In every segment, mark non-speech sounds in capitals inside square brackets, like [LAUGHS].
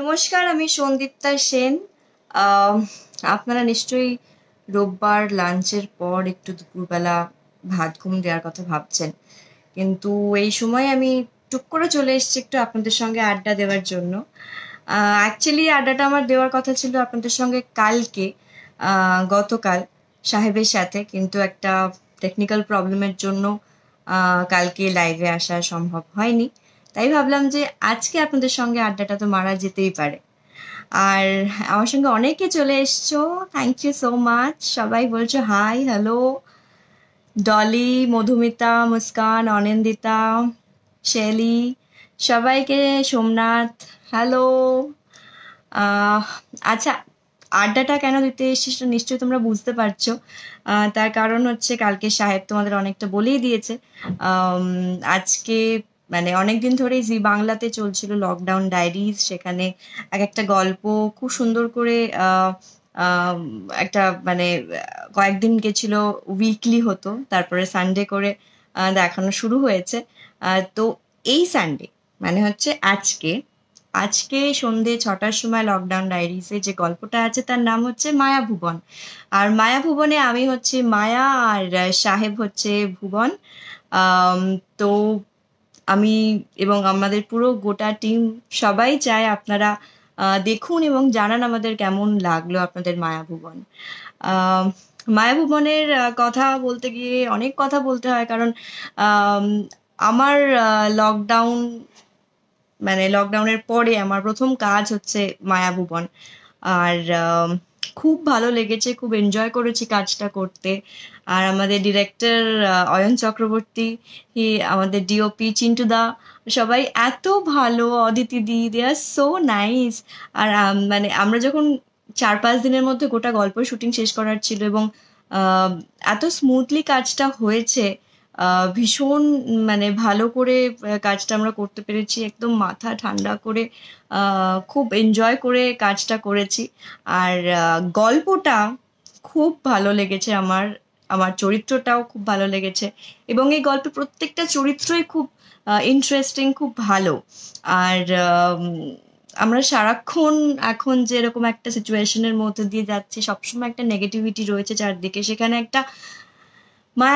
নমস্কার আমি সন্দীপ্তা সেন আপনারা নিশ্চয়ই রোববার লাঞ্চের পর একটু দুপুরবেলা ভাত ঘুম দেওয়ার কথা ভাবছেন কিন্তু এই সময় আমি টুক করে চলে এসেছি একটু আপনাদের সঙ্গে আড্ডা দেওয়ার জন্য অ্যাকচুয়ালি আড্ডাটা আমার দেওয়ার কথা ছিল আপনাদের সঙ্গে কালকে গতকাল সাহেবের সাথে কিন্তু একটা টেকনিক্যাল প্রবলেমের জন্য কালকে লাইভে আসা সম্ভব হয়নি তাই ভাবলাম যে আজকে আপনাদের সঙ্গে আড্ডাটা তো মারা যেতেই পারে আর আমার সঙ্গে অনেকে চলে এসছো থ্যাংক ইউ সো মাচ সবাই বলছো হাই হ্যালো ডলি মধুমিতা মুস্কান অনিন্দিতা শেলি সবাইকে সোমনাথ হ্যালো আচ্ছা আড্ডাটা কেন দিতে এসেছি সেটা নিশ্চয়ই তোমরা বুঝতে পারছো তার কারণ হচ্ছে কালকে সাহেব তোমাদের অনেকটা বলেই দিয়েছে আজকে মানে অনেকদিন ধরেই জি বাংলাতে চলছিল লকডাউন ডায়েরিজ সেখানে এক একটা গল্প খুব সুন্দর করে একটা মানে কয়েকদিন গেছিল উইকলি হতো তারপরে সানডে করে দেখানো শুরু হয়েছে তো এই সানডে মানে হচ্ছে আজকে আজকে সন্ধে ছটার সময় লকডাউন ডায়েরিসে যে গল্পটা আছে তার নাম হচ্ছে মায়া ভুবন আর মায়া ভুবনে আমি হচ্ছে মায়া আর সাহেব হচ্ছে ভুবন তো আমি এবং আমাদের পুরো গোটা টিম সবাই চায় আপনারা দেখুন এবং জানান আমাদের কেমন লাগলো আপনাদের মায়াভুবন মায়াভুবনের কথা বলতে গিয়ে অনেক কথা বলতে হয় কারণ আমার লকডাউন মানে লকডাউনের পরে আমার প্রথম কাজ হচ্ছে মায়াভুবন আর খুব ভালো লেগেছে খুব এনজয় করেছি কাজটা করতে আর আমাদের ডিরেক্টর অয়ন চক্রবর্তী আমাদের ডিওপি চিন্টু দা সবাই এত ভালো অদিতি দি দে আর সো নাইস আর মানে আমরা যখন চার পাঁচ দিনের মধ্যে গোটা গল্প শুটিং শেষ করার ছিল এবং এত স্মুথলি কাজটা হয়েছে ভীষণ মানে ভালো করে কাজটা আমরা করতে পেরেছি একদম মাথা ঠান্ডা করে খুব এনজয় করে কাজটা করেছি আর গল্পটা খুব ভালো লেগেছে আমার আমার চরিত্রটাও খুব ভালো লেগেছে এবং এই গল্পে প্রত্যেকটা চরিত্রই খুব ইন্টারেস্টিং খুব ভালো আর আমরা সারাক্ষণ এখন যেরকম একটা সিচুয়েশনের মধ্যে দিয়ে যাচ্ছি সবসময় একটা নেগেটিভিটি রয়েছে চারদিকে সেখানে একটা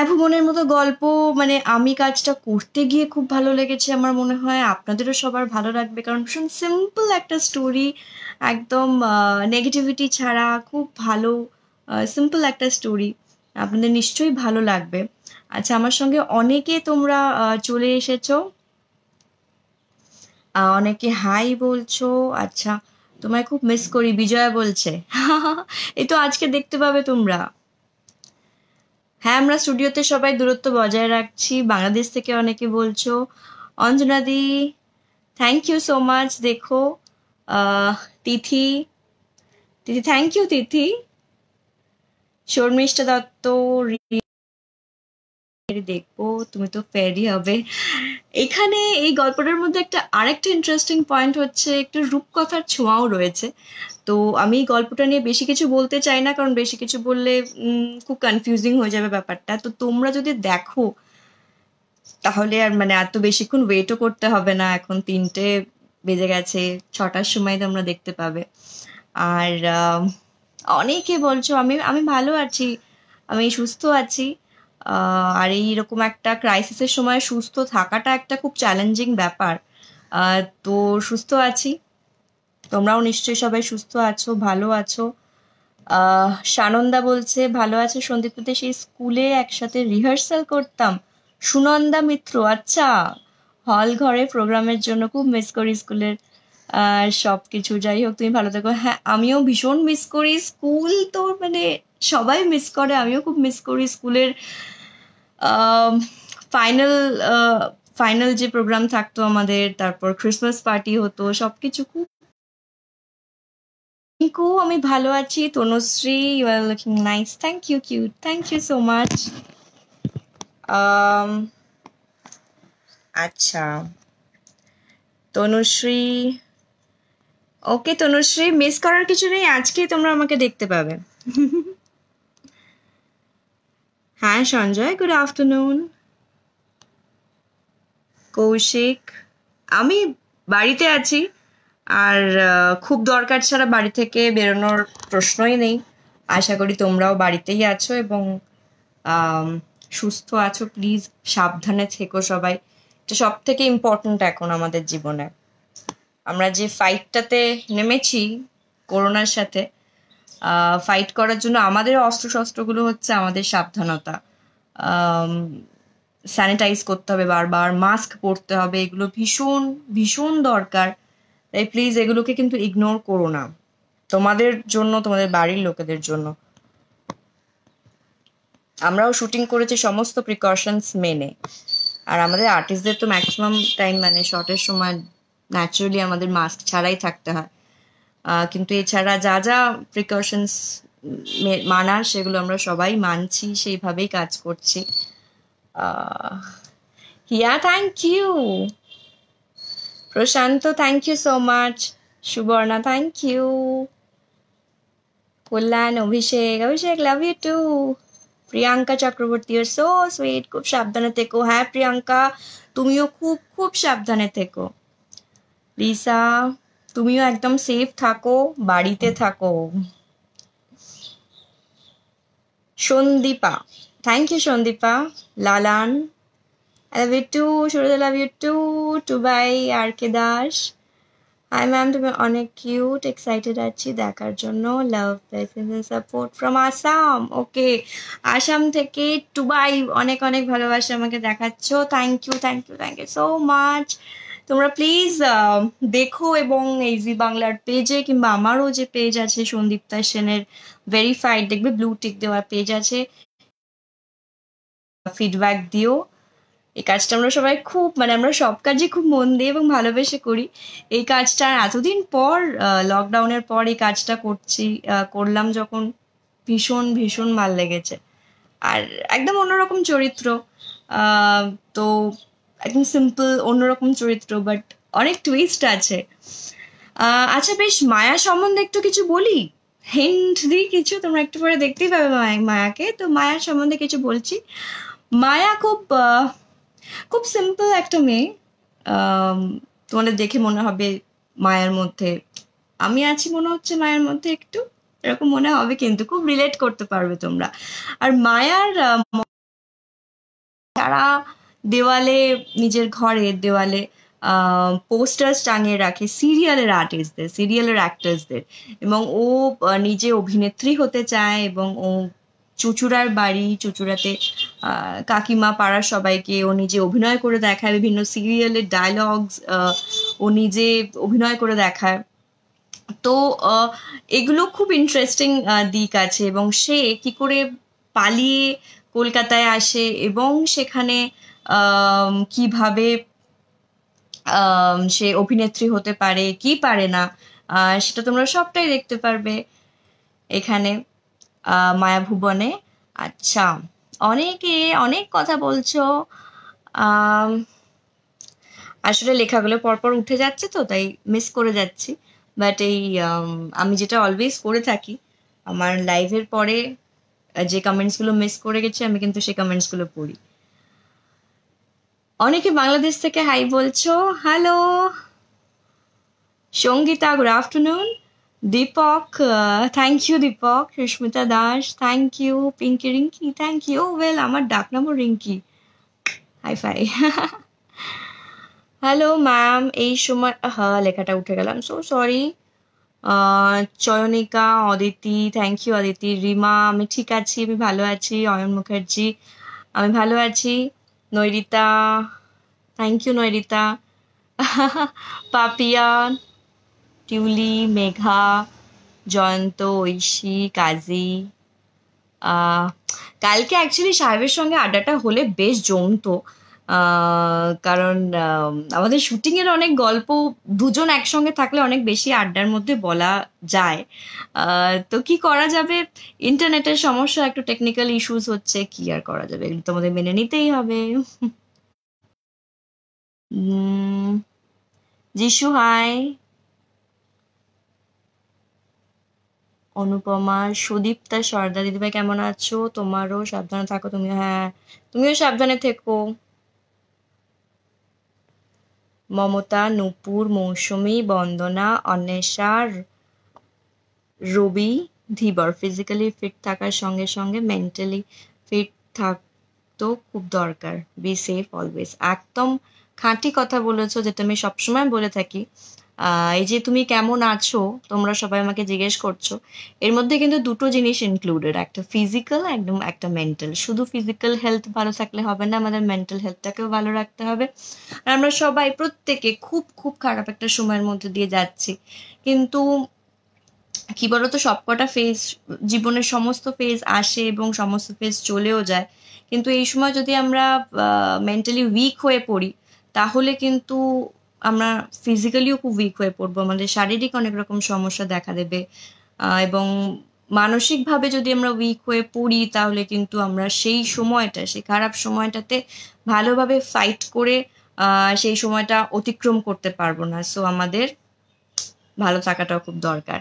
ভুবনের মতো গল্প মানে আমি কাজটা করতে গিয়ে খুব ভালো লেগেছে আমার মনে হয় আপনাদেরও সবার ভালো লাগবে কারণ ভীষণ সিম্পল একটা স্টোরি একদম নেগেটিভিটি ছাড়া খুব ভালো সিম্পল একটা স্টোরি আপনাদের নিশ্চয়ই ভালো লাগবে আচ্ছা আমার সঙ্গে অনেকে তোমরা চলে এসেছো অনেকে হাই বলছো আচ্ছা তোমায় খুব মিস করি বিজয়া বলছে [LAUGHS] এই তো আজকে দেখতে পাবে তোমরা হ্যাঁ আমরা স্টুডিওতে সবাই দূরত্ব বজায় রাখছি বাংলাদেশ থেকে অনেকে বলছো অঞ্জনাদি থ্যাংক ইউ সো মাচ দেখো তিথি তিথি থ্যাংক ইউ তিথি শর্মিষ্ঠা দত্ত দেখবো তুমি তো ফেরি হবে এখানে এই গল্পটার মধ্যে একটা আরেকটা ইন্টারেস্টিং পয়েন্ট হচ্ছে একটা রূপকথার ছোঁয়াও রয়েছে তো আমি এই গল্পটা নিয়ে বেশি কিছু বলতে চাই না কারণ বেশি কিছু বললে খুব কনফিউজিং হয়ে যাবে ব্যাপারটা তো তোমরা যদি দেখো তাহলে আর মানে এত বেশিক্ষণ ওয়েটও করতে হবে না এখন তিনটে বেজে গেছে ছটার সময় তোমরা দেখতে পাবে আর অনেকে বলছো আমি আমি ভালো আছি আমি সুস্থ আছি আর এইরকম একটা ক্রাইসিসের সময় সুস্থ থাকাটা একটা খুব চ্যালেঞ্জিং ব্যাপার তো সুস্থ আছি তোমরাও নিশ্চয়ই সবাই সুস্থ আছো ভালো আছো সানন্দা বলছে ভালো আছে সন্দীপতে সেই স্কুলে একসাথে রিহার্সাল করতাম সুনন্দা মিত্র আচ্ছা হল ঘরে প্রোগ্রামের জন্য খুব মিস করি স্কুলের আর সব কিছু যাই হোক তুমি ভালো থাকো হ্যাঁ আমিও ভীষণ মিস করি স্কুল তো মানে সবাই মিস করে আমিও খুব মিস করি স্কুলের ফাইনাল ফাইনাল যে প্রোগ্রাম থাকতো আমাদের তারপর ক্রিসমাস পার্টি হতো সব কিছু খুব রিঙ্কু আমি ভালো আছি Tanushree you are looking nice thank you cute thank you so much আচ্ছা তনুশ্রী ওকে তনুশ্রী মিস করার কিছু নেই আজকেই তোমরা আমাকে দেখতে পাবে হ্যাঁ সঞ্জয় গুড আফটারনুন কৌশিক আমি বাড়িতে আছি আর খুব দরকার ছাড়া বাড়ি থেকে বেরোনোর প্রশ্নই নেই আশা করি তোমরাও বাড়িতেই আছো এবং সুস্থ আছো প্লিজ সাবধানে থেকো সবাই এটা সব থেকে ইম্পর্ট্যান্ট এখন আমাদের জীবনে আমরা যে ফাইটটাতে নেমেছি করোনার সাথে ফাইট করার জন্য আমাদের অস্ত্রশস্ত্রগুলো হচ্ছে আমাদের সাবধানতা স্যানিটাইজ করতে হবে বারবার মাস্ক পরতে হবে এগুলো ভীষণ ভীষণ দরকার তাই প্লিজ এগুলোকে কিন্তু ইগনোর করো না তোমাদের জন্য তোমাদের বাড়ির লোকেদের জন্য আমরাও শুটিং করেছি সমস্ত প্রিকশনস মেনে আর আমাদের আর্টিস্টদের তো ম্যাক্সিমাম টাইম মানে শর্টের সময় ন্যাচারালি আমরা মাস্ক ছাড়াই থাকতে হয় কিন্তু এই ছাড়া যা যা প্রিকশনস মানার সেগুলো আমরা সবাই মানছি সেইভাবেই কাজ করছি Hiya thank you Prashanta thank you so much Shubharna thank you বল্লান Abhishek Abhishek love you too Priyanka Chakraborty you're so sweet খুব সাবধানে থেকো হ্যাঁ Priyanka তুমিও খুব খুব সাবধানে থেকো লিসা তুমিও একদম সেফ থাকো বাড়িতে থাকো সন্দীপা থ্যাংক ইউ সন্দীপা লালান I love you too Suraj I love you too too bye R K Das hi ma'am তুমি অনেক কিউট এক্সাইটেড আছি দেখার জন্য love support from Assam okay Assam থেকে টুবাই অনেক অনেক ভালোবাসা আমাকে দেখাচ্ছ thank you thank you thank you so much তোমরা প্লিজ দেখো এবং এই জি বাংলার পেজে কিংবা আমারও যে পেজ আছে সন্দীপ্তা সেনের ভেরিফাইড দেখবে ব্লু টিক দেওয়া পেজ আছে ফিডব্যাক দিও এই কাজটা আমরা সবাই খুব মানে আমরা সব কাজই খুব মন দিয়ে এবং ভালোবেসে করি এই কাজটা এতদিন পর লকডাউনের পর এই কাজটা করছি করলাম যখন ভীষণ ভীষণ ভাল লেগেছে আর একদম অন্যরকম চরিত্র তো একদম সিম্পল অন্যরকম চরিত্র বাট অনেক টুইস্ট আছে আচ্ছা বেশ মায়া সম্বন্ধে একটু কিছু বলি হিন্ট দিই কিছু তোমরা একটু পরে দেখতেই পাবে মায়াকে তো মায়া সম্বন্ধে কিছু বলছি মায়া খুব খুব সিম্পল একটা মেয়ে তোমাদের দেখে মনে হবে মায়ার মধ্যে আমি আছি মনে হচ্ছে মায়ের মধ্যে একটু এরকম মনে হবে কিন্তু খুব রিলেট করতে পারবে তোমরা আর মায়ার যারা দেওয়ালে নিজের ঘরে দেওয়ালে পোস্টার্স টাঙিয়ে রাখে সিরিয়ালের আর্টিস্টদের সিরিয়ালের অ্যাক্টার্সদের এবং ও নিজে অভিনেত্রী হতে চায় এবং ও চুচুড়ার বাড়ি চুচুড়াতে কাকিমা পাড়ার সবাইকে ও নিজে অভিনয় করে দেখায় বিভিন্ন সিরিয়ালের ডায়লগস ও নিজে অভিনয় করে দেখায় তো এগুলো খুব ইন্টারেস্টিং দিক আছে এবং সে কি করে পালিয়ে কলকাতায় আসে এবং সেখানে কিভাবে সে অভিনেত্রী হতে পারে কি পারে না সেটা তোমরা সবটাই দেখতে পারবে এখানে মায়া ভুবনে আচ্ছা অনেকে অনেক কথা বলছো আসলে লেখাগুলো পরপর উঠে যাচ্ছে তো তাই মিস করে যাচ্ছি বাট এই আমি যেটা অলওয়েজ করে থাকি আমার লাইভের পরে যে কমেন্টসগুলো মিস করে গেছি আমি কিন্তু সেই কমেন্টসগুলো পড়ি অনেকে বাংলাদেশ থেকে হাই বলছো hello Sangita good afternoon Deepak thank you Deepak Susmita Das thank you Pinky Rinky thank you well আমার ডাক ডাকনামও Rinky hi fi hello ma'am এই সময় হ্যাঁ লেখাটা উঠে গেলাম so sorry Chayanika Aditi thank you Aditi Rima আমি ঠিক আছি আমি ভালো আছি অয়ন মুখার্জি আমি ভালো আছি Noirita. Thank you, Noirita. Papian, Tuli, Megha, Jonto, Oishi, Kazi. কালকে অ্যাকচুয়ালি সাহেবের সঙ্গে আড্ডাটা হলে বেশ জমতো কারণ আমাদের শুটিংয়ের অনেক গল্প দুজন একসঙ্গে থাকলে অনেক বেশি আড্ডার মধ্যে বলা যায় তো কি করা যাবে ইন্টারনেটের সমস্যা একটু টেকনিক্যাল ইস্যুস হচ্ছে কি আর করা যাবে এগুলো তোমাদের মেনে নিতেই হবে জিসু হাই অনুপমা সুদীপ্তা সর্দার দিদিভাই কেমন আছো তোমারও সাবধানে থাকো তুমি হ্যাঁ তুমিও সাবধানে থেকো মমতা নূপুর মৌসুমি বন্দনা অন্বেষা রবি ধীবর ফিজিক্যালি ফিট থাকার সঙ্গে সঙ্গে মেন্টালি ফিট থাকতো খুব দরকার বি সেফ অলওয়েজ একদম খাঁটি কথা বলেছো যেটা আমি সবসময় বলে থাকি এই যে তুমি কেমন আছো তোমরা সবাই আমাকে জিজ্ঞেস করছো এর মধ্যে কিন্তু দুটো জিনিস ইনক্লুডেড একটা ফিজিক্যাল একদম একটা মেন্টাল শুধু ফিজিক্যাল হেলথ ভালো থাকলে হবে না আমাদের মেন্টাল হেলথটাকেও ভালো রাখতে হবে আর আমরা সবাই প্রত্যেকে খুব খুব খারাপ একটা সময়ের মধ্যে দিয়ে যাচ্ছি কিন্তু কি বলতো সবকটা ফেজ জীবনের সমস্ত ফেজ আসে এবং সমস্ত ফেজ চলেও যায় কিন্তু এই সময় যদি আমরা মেন্টালি উইক হয়ে পড়ি তাহলে কিন্তু আমরা ফিজিক্যালিও খুব উইক হয়ে পড়বো আমাদের শারীরিক অনেক রকম সমস্যা দেখা দেবে এবং মানসিকভাবে যদি আমরা উইক হয়ে পড়ি তাহলে কিন্তু আমরা সেই সময়টা সেই খারাপ সময়টাতে ভালোভাবে ফাইট করে সেই সময়টা অতিক্রম করতে পারবো না সো আমাদের ভালো থাকাটাও খুব দরকার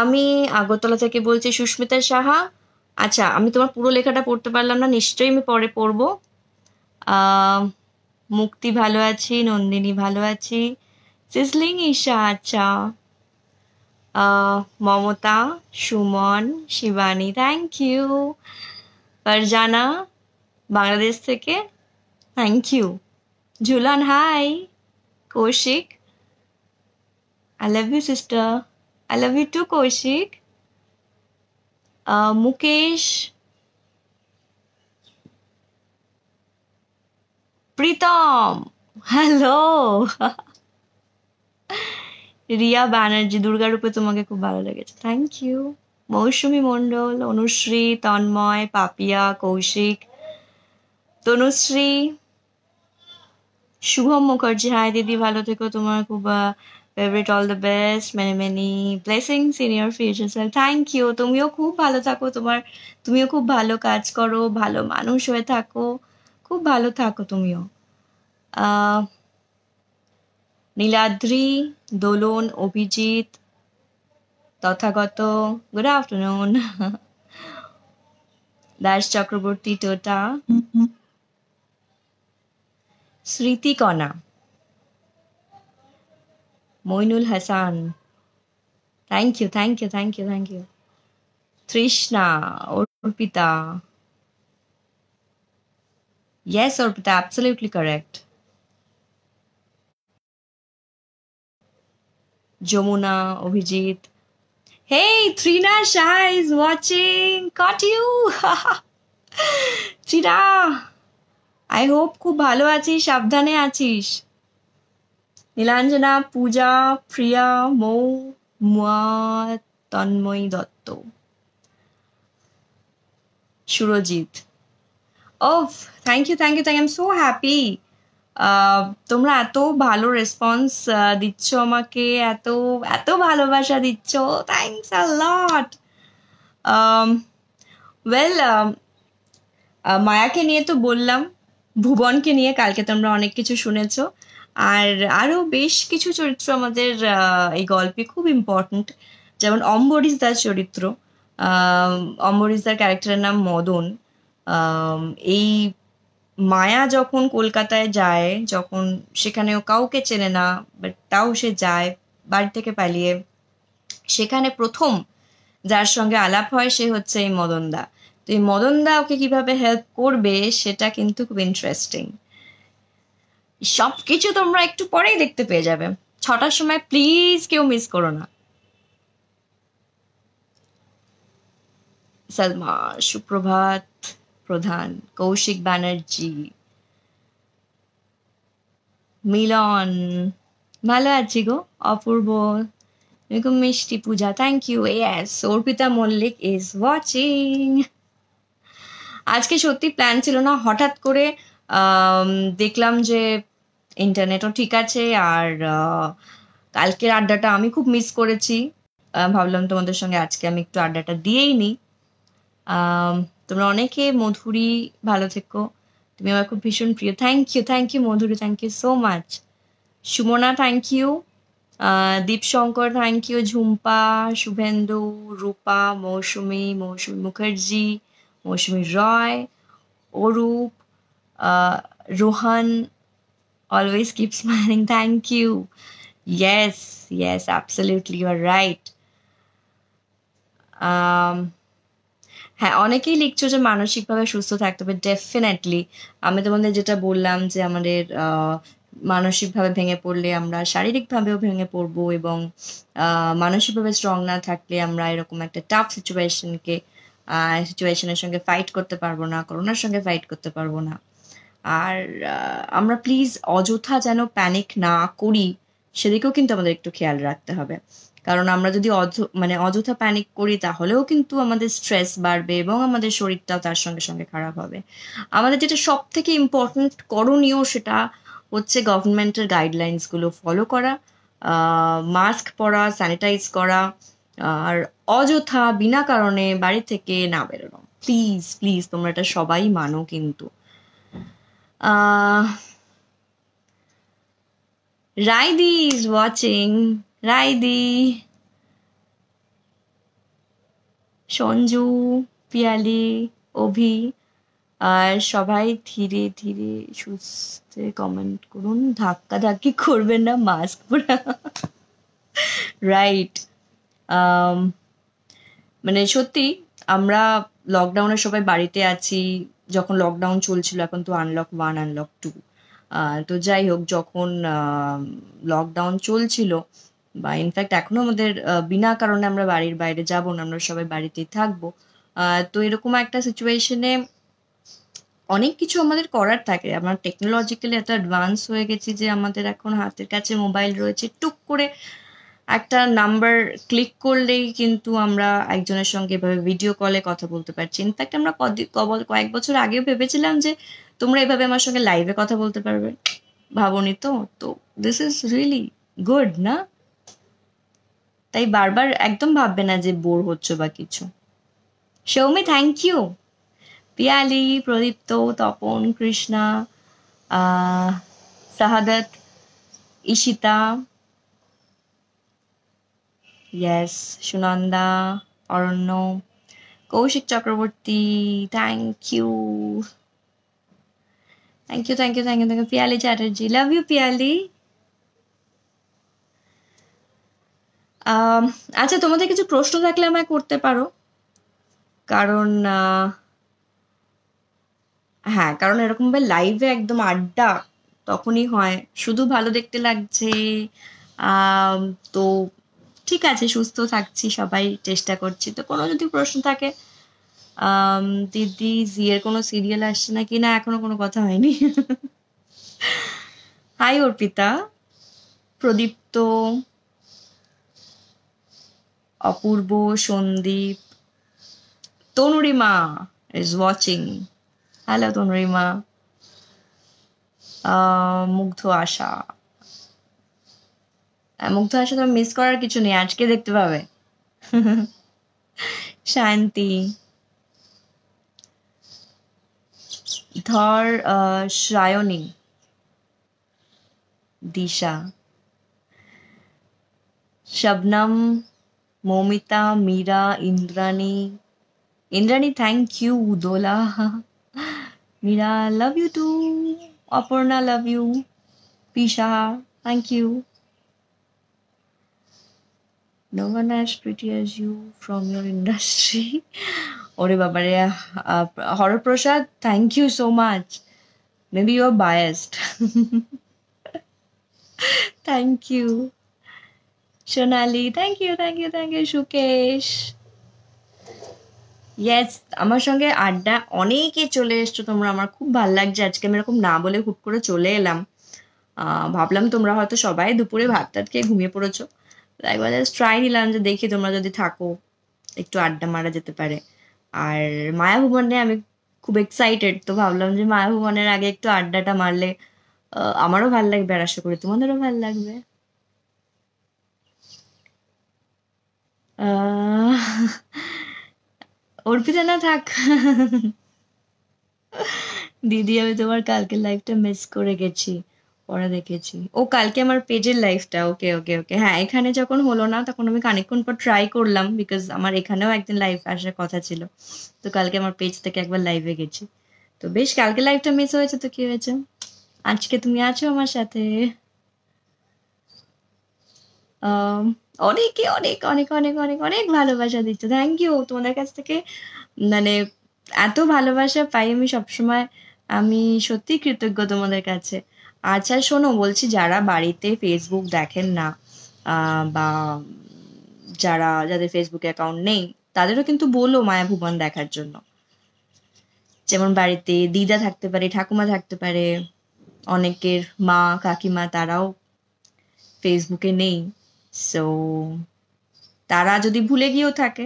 আমি আগরতলা থেকে বলছি সুস্মিতা সাহা আচ্ছা আমি তোমার পুরো লেখাটা পড়তে পারলাম না নিশ্চয়ই আমি পরে পড়বো মুক্তি ভালো আছি নন্দিনী ভালো আছি সিজলিং ঈশা আচ্ছা মমতা সুমন শিবানী থ্যাংক ইউ ফারজানা বাংলাদেশ থেকে thank you Jhulan hi Kaushik I love you sister I love you too Kaushik Mukesh Pritam hello Riya Banerjee দুর্গারূপে তোমাকে খুব ভালো লেগেছে থ্যাংক ইউ মৌসুমী মণ্ডল অনুশ্রী তন্ময় পাপিয়া কৌশিক তনুশ্রী শুভম মুখার্জি হ্যাঁ দিদি ভালো থেকো তোমার খুব favourite all the best many many blessing senior future সেল থ্যাংক ইউ তুমিও খুব ভালো থাকো তোমার তুমিও খুব ভালো কাজ করো ভালো মানুষ হয়ে থাকো खूब ভালো থাকো তুমিও Niladri Dolon Abhijit Tathagata good afternoon Das Chakraborty Tota Sritikana Moinul Hasan thank you thank you thank you thank you Krishna Arupita Yes, Orbita, absolutely correct. Jomuna, Obhijit. Hey, Trina Shah is watching. Caught you. Trina, I hope খুব ভালো আছিস সাবধানে আছিস Nilanjana, Pooja, Priya, Mo, Mua, Tanmoy, Dotto. Shurojit. Oh thank you thank you thank am so happy তোমরা এত ভালো response uh, দিচ্ছ আমাকে এত এত ভালোবাসা দিচ্ছ থ্যাংকস আ লট ওয়েল মায়াকে নিয়ে তো বললাম ভুবনকে নিয়ে কালকে তোমরা অনেক কিছু শুনেছ আর আরও বেশ কিছু চরিত্র আমাদের uh, এই গল্পে খুব ইম্পর্ট্যান্ট যেমন অম্বরীশ দার চরিত্র um, অম্বরীশ দার ক্যারেক্টারের নাম মদন এই মায়া যখন কলকাতায় যায় যখন সেখানেও কাউকে চেনে না বাট তাও সে যায় বাড়ি থেকে পালিয়ে সেখানে প্রথম যার সঙ্গে আলাপ হয় সে হচ্ছে এই মদনদা তো এই মদনদা ওকে কিভাবে হেল্প করবে সেটা কিন্তু খুব ইন্টারেস্টিং সব কিছু তোমরা একটু পরেই দেখতে পেয়ে যাবে ছটার সময় প্লিজ কেউ মিস করো না সালমা সুপ্রভাত প্রধান কৌশিক ব্যানার্জি মিলন ভালো আছি গো অপূর্ব এরকম মিষ্টি Puja thank you S Arpita Mallick is watching আজকে সত্যি প্ল্যান ছিল না হঠাৎ করে দেখলাম যে ইন্টারনেটও ঠিক আছে আর কালকের আড্ডাটা আমি খুব মিস করেছি ভাবলাম তোমাদের সঙ্গে আজকে আমি একটু আড্ডাটা দিয়েই নিই তোমরা অনেকে মধুরি ভালো থেকো তুমি আমার খুব ভীষণ প্রিয় thank you thank you Madhuri thank you so much Sumana thank you Dipshankar thank you Jhumpa Subhendu Rupa Mousumi Mousumi Mukherjee Mousumi Roy Arup Rohan always keep smiling thank you yes yes absolutely you're right um হ্যাঁ অনেকেই লিখছো যে মানসিকভাবে সুস্থ থাকতে হবে ডেফিনেটলি আমি তোমাদের যেটা বললাম যে আমাদের মানসিকভাবে ভেঙে পড়লে আমরা শারীরিকভাবেও ভেঙে পড়বো এবং মানসিকভাবে স্ট্রং না থাকলে আমরা এরকম একটা টাফ সিচুয়েশনকে সিচুয়েশনের সঙ্গে ফাইট করতে পারবো না করোনার সঙ্গে ফাইট করতে পারবো না আর আমরা প্লিজ অযথা যেন প্যানিক না করি সেদিকেও কিন্তু আমাদের একটু খেয়াল রাখতে হবে কারণ আমরা যদি মানে অযথা প্যানিক করি তাহলেও কিন্তু আমাদের স্ট্রেস বাড়বে এবং আমাদের শরীরটাও তার সঙ্গে সঙ্গে খারাপ হবে আমাদের যেটা সব থেকে ইম্পর্টেন্ট করণীয় সেটা হচ্ছে গভর্নমেন্টের গাইডলাইন্সগুলো ফলো করা মাস্ক পরা স্যানিটাইজ করা আর অযথা বিনা কারণে বাড়ি থেকে না বেরোনো প্লিজ প্লিজ তোমরা এটা সবাই মানো কিন্তু রাইদি ইজ ওয়াচিং রাইদি সঞ্জু পিয়ালি অভি আর সবাই ধীরে ধীরে সুস্থে কমেন্ট করুন ধাক্কা ধাক্কি করবেন না মাস্ক পরা রাইট um, মানে সত্যি আমরা লকডাউনের সবাই বাড়িতে আছি যখন লকডাউন চলছিল এখন তো আনলক ওয়ান আনলক টু তো যাই হোক যখন লকডাউন চলছিল বা ইনফ্যাক্ট এখনও আমাদের বিনা কারণে আমরা বাড়ির বাইরে যাব না আমরা সবাই বাড়িতেই থাকবো তো এরকম একটা সিচুয়েশনে অনেক কিছু আমাদের করার থাকে আমরা টেকনোলজিক্যালি এত অ্যাডভান্স হয়ে গেছি যে আমাদের এখন হাতের কাছে মোবাইল রয়েছে টুক করে একটা নাম্বার ক্লিক করলেই কিন্তু আমরা একজনের সঙ্গে এভাবে ভিডিও কলে কথা বলতে পারছি ইনফ্যাক্ট আমরা কবল কয়েক বছর আগেও ভেবেছিলাম যে তোমরা এভাবে আমার সঙ্গে লাইভে কথা বলতে পারবে ভাবনি তো তো দিস ইজ রিয়েলি গুড না তাই বারবার একদম ভাববে না যে বোর হচ্ছে বা কিছু Soumi thank you Piyali Pradipta Tapan Krishna Sahadat Ishita yes Sunanda Aranya Kaushik Chakraborty thank you thank you thank you thank you thank you Piyali Chatterjee love you Piyali আচ্ছা তোমাদের কিছু প্রশ্ন থাকলে আমায় করতে পারো কারণ হ্যাঁ কারণ এরকমভাবে লাইভে একদম আড্ডা তখনই হয় শুধু ভালো দেখতে লাগছে তো ঠিক আছে সুস্থ থাকছি সবাই চেষ্টা করছি তো কোনো যদি প্রশ্ন থাকে দিদি জিয়ের কোনো সিরিয়াল আসছে না কি না এখনো কোনো কথা হয়নি hi [LAUGHS] Arpita Pradipta Apurba Sandip Tanurima is watching hello Tanurima Mugdha Asha হ্যাঁ, মুগ্ধ আশা তোমার মিস করার কিছু নেই আজকে দেখতে পাবে Shanti Dhar Shrayani Disha Shabnam Moumita Mira Indrani Indrani thank you Dola Mira love you too Aparna love you Pisha thank you no one as pretty as you from your industry बाबा रे Hara Prasad thank you so much maybe you are biased thank you Sonali thank you thank you thank you Sukesh yes আমার সঙ্গে আড্ডা অনেকে চলে এসছো তোমরা আমার খুব ভালো লাগছে আজকে আমি এরকম না বলে হুট করে চলে এলাম ভাবলাম তোমরা হয়তো সবাই দুপুরে ভাত টাত খেয়ে ঘুমিয়ে পড়েছো একবার জাস্ট ট্রাই নিলাম যে দেখি তোমরা যদি থাকো একটু আড্ডা মারা যেতে পারে আর মায়া ভুবনে আমি খুব এক্সাইটেড তো ভাবলাম যে মায়া ভুবনের আগে একটু আড্ডাটা মারলে আমারও ভাল লাগবে আর আশা করি তোমাদেরও ভাল লাগবে অর্পিতা না থাক দিদি আমি তোমার কালকের লাইফটা মিস করে গেছি পড়া দেখেছি ও কালকে আমার পেজের লাইফটা ওকে ওকে ওকে হ্যাঁ এখানে যখন হলো না তখন আমি খানিকক্ষণ পর ট্রাই করলাম বিকজ আমার এখানেও একদিন লাইভ আসার কথা ছিল তো কালকে আমার পেজ থেকে একবার লাইভে গেছি তো বেশ কালকে লাইভটা মিস হয়েছে তো কি হয়েছে আজকে তুমি আছো আমার সাথে অনেকে অনেক অনেক অনেক অনেক অনেক ভালোবাসা দিচ্ছে থ্যাংক ইউ তোমাদের কাছ থেকে মানে এত ভালোবাসা পাই আমি সবসময় আমি সত্যি কৃতজ্ঞ তোমাদের কাছে আচ্ছা শোনো বলছি যারা বাড়িতে ফেসবুক দেখেন না বা যারা যাদের ফেসবুক অ্যাকাউন্ট নেই তাদেরও কিন্তু বলো মায়া ভুবন দেখার জন্য যেমন বাড়িতে দিদা থাকতে পারে ঠাকুমা থাকতে পারে অনেকের মা কাকিমা তারাও ফেসবুকে নেই সো তারা যদি ভুলে গিয়েও থাকে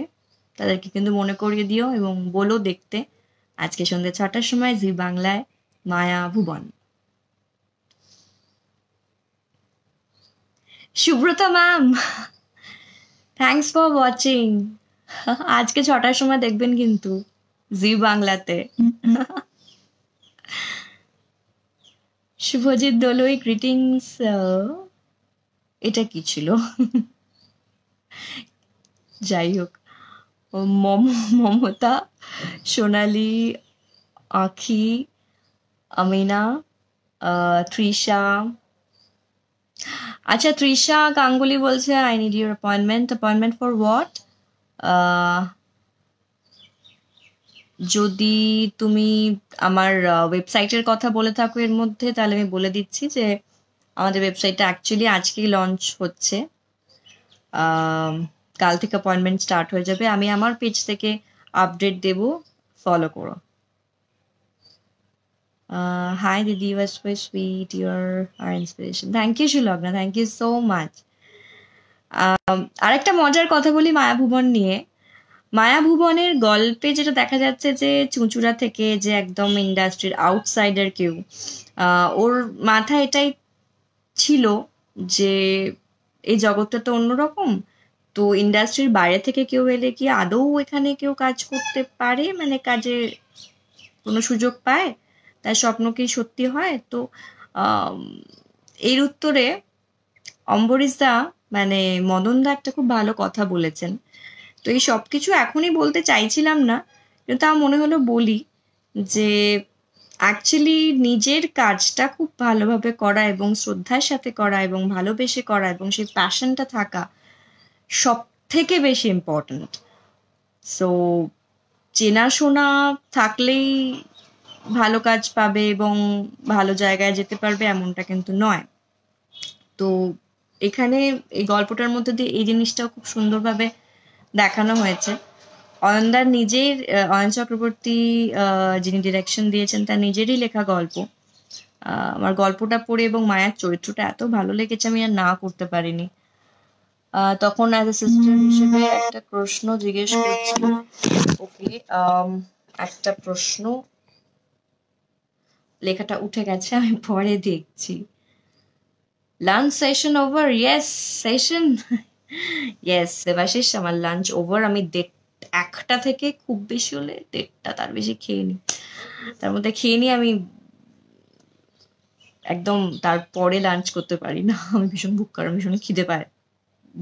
তাদেরকে কিন্তু মনে করিয়ে দিও এবং বলো দেখতে আজকে সন্ধ্যে ছটার সময় জি বাংলায় Maya Bhuban Subrata ma'am thanks for watching আজকে ছটার সময় দেখবেন কিন্তু জি বাংলাতে শুভজিৎ দোলই গ্রিটিংস এটা কি ছিল যাই হোক মম মমতা সোনালি আখি আমিনা তৃষা আচ্ছা তৃষা গাঙ্গুলি বলছে I need your appointment appointment for what যদি তুমি আমার ওয়েবসাইটের কথা বলে থাকো এর মধ্যে তাহলে আমি বলে দিচ্ছি যে আমাদের ওয়েবসাইটটা অ্যাকচুয়ালি আজকেই লঞ্চ হচ্ছে কাল থেকে অ্যাপয়েন্টমেন্ট স্টার্ট হয়ে যাবে আমি আমার পেজ থেকে আপডেট দেব ফলো করো হাই দিদি ওয়াজ ফাই sweet your are inspiration thank you Sulagna thank you so much আরেকটা মজার কথা বলি মায়া ভুবন নিয়ে মায়া ভুবনের গল্পে যেটা দেখা যাচ্ছে যে চুঁচুড়া থেকে যে একদম ইন্ডাস্ট্রির আউটসাইডার কেউ ওর মাথা এটাই ছিল যে এই জগৎটা তো অন্যরকম তো ইন্ডাস্ট্রির বাইরে থেকে কেউ এলে কি আদৌ এখানে কেউ কাজ করতে পারে মানে কাজে কোনো সুযোগ পায় তার স্বপ্ন কি সত্যি হয় তো এর উত্তরে অম্বরীশ দা মানে মদন দা একটা খুব ভালো কথা বলেছেন তো এই সব কিছু এখনই বলতে চাইছিলাম না কিন্তু তা মনে হলো বলি যে অ্যাকচুয়ালি নিজের কাজটা খুব ভালোভাবে করা এবং শ্রদ্ধার সাথে করা এবং ভালোবেসে করা এবং সেই প্যাশনটা থাকা সব থেকে বেশি ইম্পর্ট্যান্ট সো চেনাশোনা থাকলেই ভালো কাজ পাবে এবং ভালো জায়গায় যেতে পারবে এমনটা কিন্তু নয় তো এখানে এই গল্পটার মধ্যে দিয়ে এই জিনিসটাও খুব সুন্দরভাবে দেখানো হয়েছে অয়নদার নিজের অয়ন চক্রবর্তী যিনি ডিরেকশন দিয়েছেন তার নিজেরই লেখা গল্প আমার গল্পটা পড়ে এবং মায়ার চরিত্রটা এত ভালো লেগেছে আমি আর না করতে পারিনি তখন অ্যাজ এ সিস্টার হিসেবে একটা প্রশ্ন জিজ্ঞেস করছি ওকে একটা প্রশ্ন লেখাটা উঠে গেছে আমি পরে দেখছি lunch session over yes session yes Debashis আমার লাঞ্চ ওভার আমি দেখ একটা থেকে খুব বেশি হলে দেড়টা তার বেশি খেয়ে নিই তার মধ্যে খেয়ে নিই আমি একদম তারপরে লাঞ্চ করতে পারি না আমি ভীষণ বুক কারণ ভীষণ খিদে পায়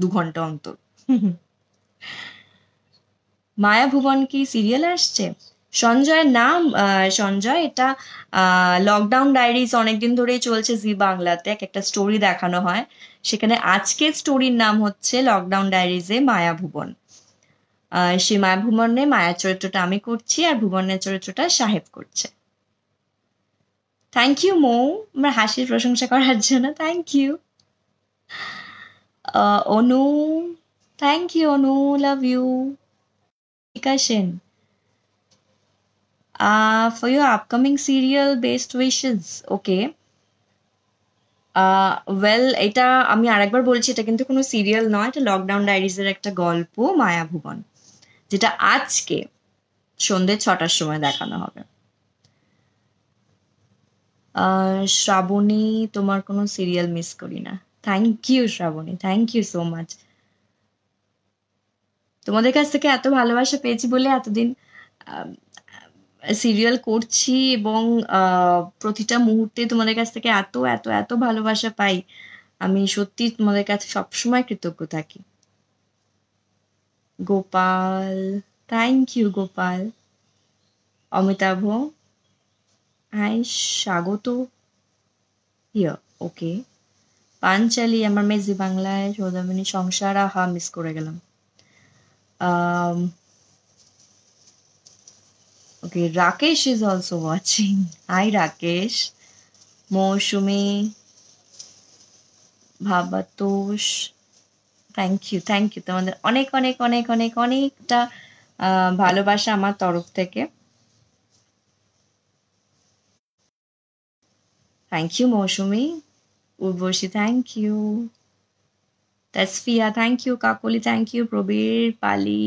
দু ঘন্টা অন্তর মায়া ভুবন কি সিরিয়াল আসছে সঞ্জয়ের নাম সঞ্জয় এটা লকডাউন ডায়েরিজ অনেকদিন ধরেই চলছে জি বাংলাতে এক একটা স্টোরি দেখানো হয় সেখানে আজকের স্টোরির নাম হচ্ছে লকডাউন ডায়েরিজে মায়া ভুবন সেই মায়া ভুবনে মায়া চরিত্রটা আমি করছি আর ভুবনের চরিত্রটা সাহেব করছে থ্যাংক ইউ মৌ আমার হাসির প্রশংসা করার জন্য thank you Anu thank you Anu love you ঠিক Sen for your upcoming serial best wishes okay well এটা আমি আরেকবার বলছি এটা কিন্তু কোনো সিরিয়াল নয় এটা লকডাউন ডায়েরিজের একটা গল্প মায়াভুবন যেটা আজকে সন্ধ্যে ছটার সময় দেখানো হবে শ্রাবণী তোমার কোনো সিরিয়াল মিস করি না thank you Shrabani thank you so much তোমাদের কাছ থেকে এত ভালোবাসা পেয়েছি বলে এতদিন সিরিয়াল করছি এবং প্রতিটা মুহূর্তে তোমাদের কাছ থেকে এত এত এত ভালোবাসা পাই আমি সত্যি তোমাদের কাছে সবসময় কৃতজ্ঞ থাকি Gopal thank you Gopal Amitabh I স্বাগত হিয় ওকে পাঞ্চালি আমার মেজি বাংলায় সৌদামিনী সংসার আহা মিস করে গেলাম okay Rakesh is also watching I Rakesh Moushumi Bhabatosh thank you thank you তোমাদের অনেক অনেক অনেক অনেক অনেকটা ভালোবাসা আমার তরফ থেকে thank you Moushumi Urvashi thank you Tasfia thank you Kakoli thank you Prabir Pali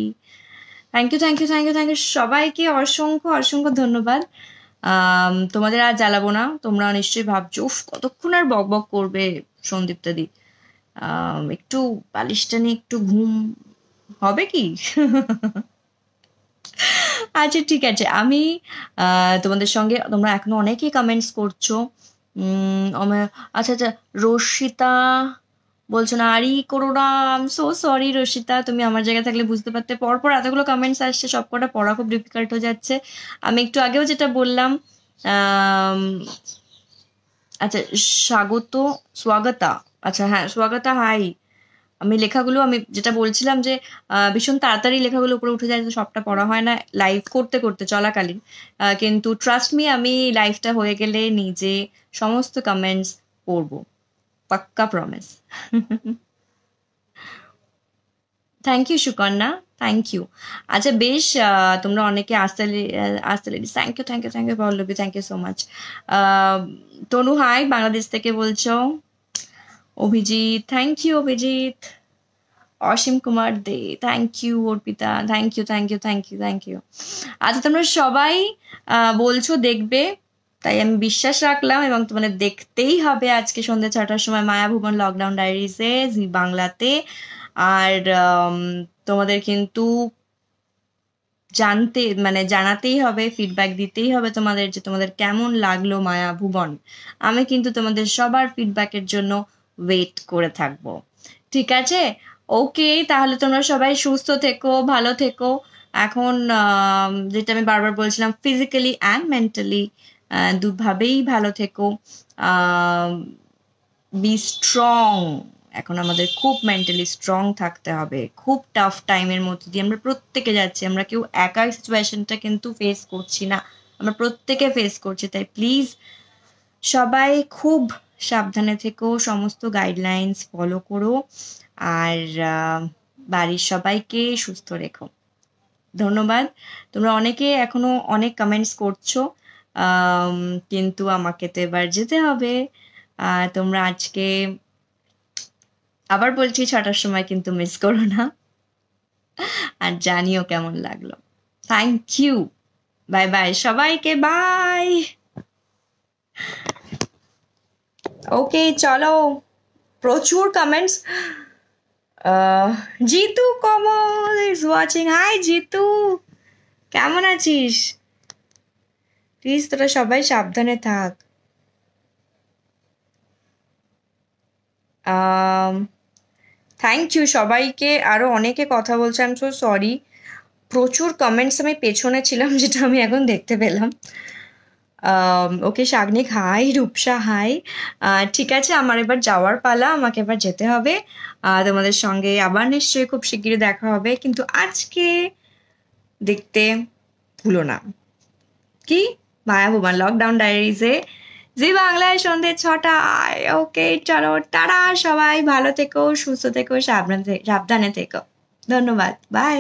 thank you thank you thank you thank you সবাইকে অসংখ্য অসংখ্য ধন্যবাদ তোমাদের আর জ্বালাবো না তোমরা নিশ্চয়ই ভাবছো উফ কতক্ষণ আর বক বক করবে সন্দীপ দাদি একটু বালিশটা নিয়ে একটু ঘুম হবে কি আচ্ছা ঠিক আছে আমি তোমাদের সঙ্গে তোমরা এখনো অনেকেই কমেন্টস করছো আচ্ছা আচ্ছা রশ্মিতা বলছো না আরি করো না আম সো সরি রশিতা তুমি আমার জায়গায় থাকলে বুঝতে পারতে পরপর এতগুলো কমেন্টস আসছে সব কটা পড়া খুব ডিফিকাল্ট হয়ে যাচ্ছে আমি একটু আগেও যেটা বললাম আচ্ছা স্বাগত স্বাগতা আচ্ছা হ্যাঁ সুয়াগতা হাই আমি লেখাগুলো আমি যেটা বলছিলাম যে ভীষণ তাড়াতাড়ি লেখাগুলো উপরে উঠে যায় সবটা পড়া হয় না লাইভ করতে করতে চলাকালীন কিন্তু ট্রাস্ট মি আমি লাইভটা হয়ে গেলে নিজে সমস্ত কমেন্টস পড়ব পাক্কা promise thank you Sukanya thank you আচ্ছা বেশ তোমরা অনেকে আসতে আসতে ladies thank you thank you thank you Pallabi thank you so much Tanu hi Bangladesh থেকে বলছো Abhijit thank you Abhijit Asim Kumar De thank you Arpita thank you thank you thank you thank you আচ্ছা তোমরা সবাই বলছো দেখবে তাই আমি বিশ্বাস রাখলাম এবং তোমাদের দেখতেই হবে আজকে সন্ধ্যে ছটার সময় মায়াভুবন লকডাউন ডায়েরিসে জি বাংলাতে আর তোমাদের কিন্তু জানতে মানে জানাতেই হবে ফিডব্যাক দিতেই হবে তোমাদের যে তোমাদের কেমন লাগলো মায়া ভুবন আমি কিন্তু তোমাদের সবার ফিডব্যাকের জন্য ওয়েট করে থাকবো ঠিক আছে ওকে তাহলে তোমরা সবাই সুস্থ থেকো ভালো থেকো এখন যেটা আমি বারবার বলছিলাম ফিজিক্যালি অ্যান্ড মেন্টালি দুভাবেই ভালো থেকো বি স্ট্রং এখন আমাদের খুব মেন্টালি স্ট্রং থাকতে হবে খুব টাফ টাইমের মধ্যে দিয়ে আমরা প্রত্যেকে যাচ্ছি আমরা কেউ একা সিচুয়েশনটা কিন্তু ফেস করছি না আমরা প্রত্যেকে ফেস করছি তাই প্লিজ সবাই খুব সাবধানে থেকো সমস্ত গাইডলাইন্স ফলো করো আর বাড়ির সবাইকে সুস্থ রেখো ধন্যবাদ তোমরা অনেকে এখনো অনেক কমেন্টস করছো কিন্তু আমাকে তো এবার যেতে হবে তোমরা আজকে আবার বলছি ছটার সময় কিন্তু মিস করো না আর জানিও কেমন লাগলো থ্যাংক ইউ বাই বাই সবাইকে বাই ওকে চলো প্রচুর comments Jitu Kamal is watching hi Jitu কেমন আছিস প্লিজ তোরা সবাই সাবধানে থাক থ্যাংক um, ইউ সবাইকে আরও অনেকে কথা বলছে আমি সো সরি প্রচুর কমেন্টস আমি পেছনে ছিলাম যেটা আমি এখন দেখতে পেলাম okay Sagnik hi Rupsa hi ঠিক আছে আমার এবার যাওয়ার পালা আমাকে এবার যেতে হবে তোমাদের সঙ্গে আবার নিশ্চয়ই খুব শিগগিরই দেখা হবে কিন্তু আজকে দেখতে ভুলো না কি মায়া ভুবান লকডাউন ডায়েরিজে জি বাংলায় সন্ধে ছটা ওকে চলো তারা সবাই ভালো থেকো সুস্থ থেকো সাবধানে সাবধানে থেকো ধন্যবাদ বাই